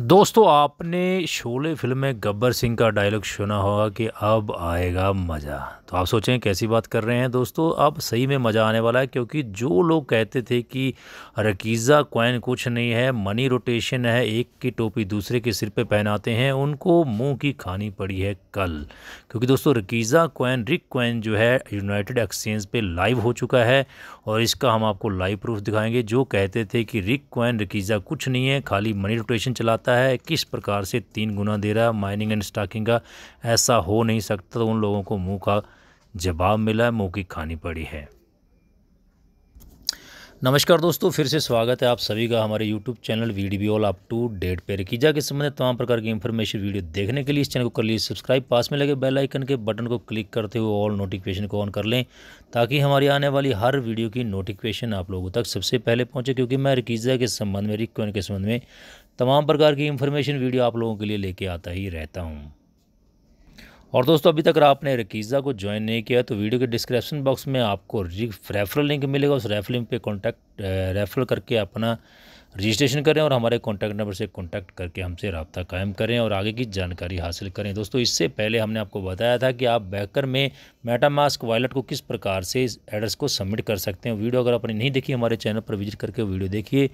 दोस्तों आपने शोले फिल्म में गब्बर सिंह का डायलॉग सुना होगा कि अब आएगा मज़ा तो आप सोचें कैसी बात कर रहे हैं दोस्तों अब सही में मज़ा आने वाला है क्योंकि जो लोग कहते थे कि रकीज़ा क्वाइन कुछ नहीं है मनी रोटेशन है एक की टोपी दूसरे के सिर पे पहनाते हैं उनको मुंह की खानी पड़ी है कल क्योंकि दोस्तों रकीज़ा क्वाइन रिक क्वाइन जो है यूनाइटेड एक्सचेंज पर लाइव हो चुका है और इसका हम आपको लाइव प्रूफ दिखाएँगे जो कहते थे कि रिक क्वाइन रकीज़ा कुछ नहीं है खाली मनी रोटेशन चलाते आता है किस प्रकार से तीन गुना दे रहा है माइनिंग एंड स्टाकिंग का ऐसा हो नहीं सकता तो उन लोगों को मुंह का जवाब मिला है मुंह की खानी पड़ी है नमस्कार दोस्तों फिर से स्वागत है आप सभी का हमारे YouTube channel video all up to date पे रिकीजा के संबंधित तमाम प्रकार की इन्फॉर्मेशन वीडियो देखने के लिए इस चैनल को कर लीजिए सब्सक्राइब पास में लगे बेल आइकन के बटन को क्लिक करते हुए ऑल नोटिफिकेशन को ऑन कर लें ताकि हमारी आने वाली हर वीडियो की नोटिफिकेशन आप लोगों तक सबसे पहले पहुँचे क्योंकि मैं रिकीजा के संबंध में रिक्वेन के संबंध में तमाम प्रकार की इन्फॉर्मेशन वीडियो आप लोगों के लिए लेके आता ही रहता हूँ और दोस्तों अभी तक आपने रकीज़ा को ज्वाइन नहीं किया तो वीडियो के डिस्क्रिप्शन बॉक्स में आपको रेफरल लिंक मिलेगा उस रेफर लिंक पे कॉन्टैक्ट रेफरल करके अपना रजिस्ट्रेशन करें और हमारे कॉन्टैक्ट नंबर से कॉन्टैक्ट करके हमसे रबता कायम करें और आगे की जानकारी हासिल करें दोस्तों इससे पहले हमने आपको बताया था कि आप बैकर में मेटामास्क वॉलेट को किस प्रकार से इस एड्रेस को सबमिट कर सकते हैं वीडियो अगर आपने नहीं देखी हमारे चैनल पर विजिट करके वीडियो देखिए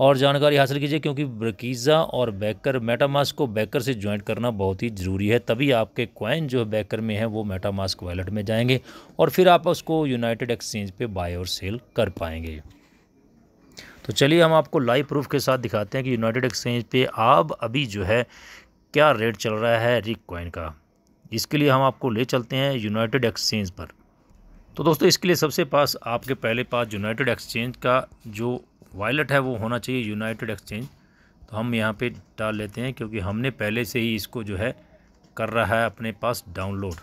और जानकारी हासिल कीजिए क्योंकि ब्रकीज़ा और बैकर मेटामास्क को बैकर से ज्वाइंट करना बहुत ही ज़रूरी है तभी आपके कॉइन जो है बैकर में है वो मेटामास्क वॉलेट में जाएंगे और फिर आप उसको यूनाइटेड एक्सचेंज पे बाय और सेल कर पाएंगे तो चलिए हम आपको लाइव प्रूफ के साथ दिखाते हैं कि यूनाइटेड एक्सचेंज पर आप अभी जो है क्या रेट चल रहा है रिक कॉइन का इसके लिए हम आपको ले चलते हैं यूनाइटेड एक्सचेंज पर तो दोस्तों इसके लिए सबसे पास आपके पहले पास यूनाइटेड एक्सचेंज का जो वायलेट है वो होना चाहिए यूनाइटेड एक्सचेंज तो हम यहाँ पे डाल लेते हैं क्योंकि हमने पहले से ही इसको जो है कर रहा है अपने पास डाउनलोड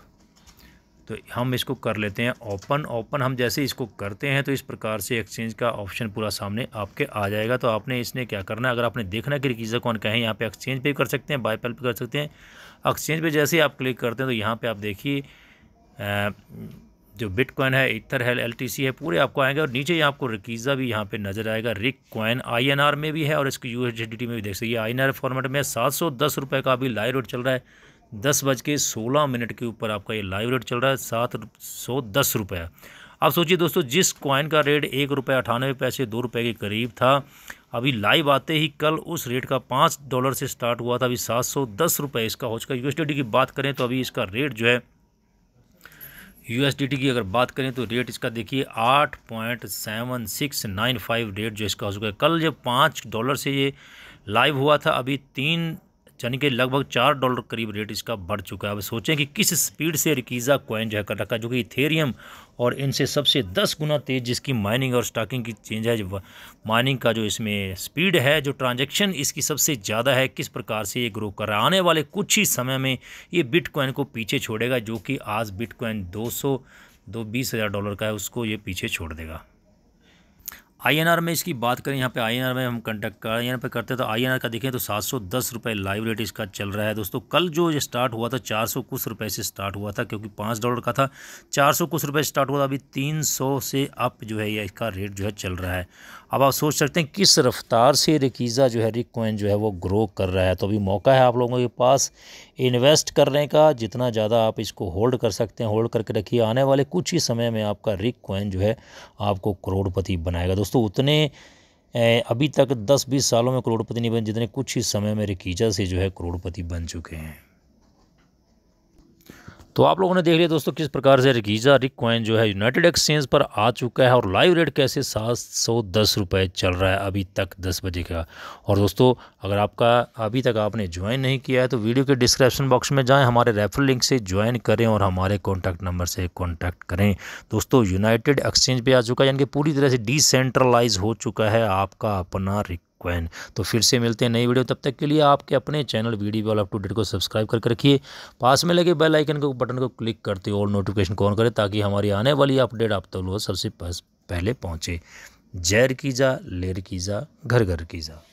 तो हम इसको कर लेते हैं ओपन ओपन हम जैसे इसको करते हैं तो इस प्रकार से एक्सचेंज का ऑप्शन पूरा सामने आपके आ जाएगा तो आपने इसने क्या करना है अगर आपने देखना कि रिकीज़ा कौन कहें यहाँ पे एक्सचेंज पे कर सकते हैं बाईपल पे कर सकते हैं एक्सचेंज पे जैसे ही आप क्लिक करते हैं तो यहाँ पे आप देखिए जो बिटकॉइन है इथर है एल है पूरे आपको आएंगे और नीचे यहाँ आपको रिकीज़ा भी यहाँ पे नज़र आएगा रिक कॉइन आईएनआर में भी है और इसकी यू में भी देख सकते आई एन फॉर्मेट में सात सौ दस रुपये का अभी लाइव रेट चल रहा है दस बज के सोलह मिनट के ऊपर आपका ये लाइव रेट चल रहा है सात सौ दस रुपये आप सोचिए दोस्तों जिस कॉइन का रेट एक रुपये अठानवे पैसे दो रुपये के करीब था अभी लाइव आते ही कल उस रेट का पाँच डॉलर से स्टार्ट हुआ था अभी सात सौ दस रुपये इसका हो चुका यूएसडी की बात करें तो अभी इसका रेट जो है यूएसडीटी की अगर बात करें तो रेट इसका देखिए आठ point seven six nine five rate जो इसका हो चुका है कल जब पाँच डॉलर से ये लाइव हुआ था अभी तीन यानी कि लगभग चार डॉलर करीब रेट इसका बढ़ चुका है अब सोचें कि किस स्पीड से रिकीज़ा कॉइन जो है कर रखा है जो कि इथेरियम और इनसे सबसे दस गुना तेज़ जिसकी माइनिंग और स्टॉकिंग की चेंज है माइनिंग का जो इसमें स्पीड है जो ट्रांजेक्शन इसकी सबसे ज़्यादा है किस प्रकार से ये ग्रो कर रहा है आने वाले कुछ ही समय में ये बिटकॉइन को पीछे छोड़ेगा जो कि आज बिट कॉइन दो सौ दो बीस हज़ार डॉलर का है उसको ये पीछे छोड़ देगा आईएनआर में इसकी बात करें यहाँ पे आईएनआर में हम कंडक्ट यहाँ पे करते हैं तो आईएनआर का देखें तो सात सौ दस रुपये लाइव रेट इसका चल रहा है दोस्तों कल जो स्टार्ट हुआ था चार सौ कुछ रुपए से स्टार्ट हुआ था क्योंकि पाँच डॉलर का था चार सौ कुछ रुपए स्टार्ट हुआ था अभी तीन सौ से अप जो है यह इसका रेट जो है चल रहा है अब आप सोच सकते हैं किस रफ्तार से रिकीज़ा जो है रिक जो है वो ग्रो कर रहा है तो अभी मौका है आप लोगों के पास इन्वेस्ट करने का जितना ज़्यादा आप इसको होल्ड कर सकते हैं होल्ड करके रखिए आने वाले कुछ ही समय में आपका रिक जो है आपको करोड़पति बनाएगा दोस्तों दोस्तों उतने अभी तक दस बीस सालों में करोड़पति नहीं बने जितने कुछ ही समय में रिकीजा से जो है करोड़पति बन चुके हैं तो आप लोगों ने देख लिया दोस्तों किस प्रकार से रिकीजा रिक कॉइन जो है यूनाइटेड एक्सचेंज पर आ चुका है और लाइव रेट कैसे सात सौ दस रुपये चल रहा है अभी तक दस बजे का और दोस्तों अगर आपका अभी तक आपने ज्वाइन नहीं किया है तो वीडियो के डिस्क्रिप्शन बॉक्स में जाएँ हमारे रेफर लिंक से ज्वाइन करें और हमारे कॉन्टैक्ट नंबर से कॉन्टैक्ट करें दोस्तों यूनाइटेड एक्सचेंज पर आ चुका है यानी कि पूरी तरह से डिसेंट्रलाइज हो चुका है आपका अपना रिक क्वैन तो फिर से मिलते हैं नई वीडियो तब तक के लिए आपके अपने चैनल वीडियो वाला टू डेट को सब्सक्राइब करके रखिए पास में लगे बेल आइकन को बटन को क्लिक करते और नोटिफिकेशन ऑन करें ताकि हमारी आने वाली अपडेट आप तक तो सबसे पहले पहुँचे जैर की जा लेर की जा घर घर की जा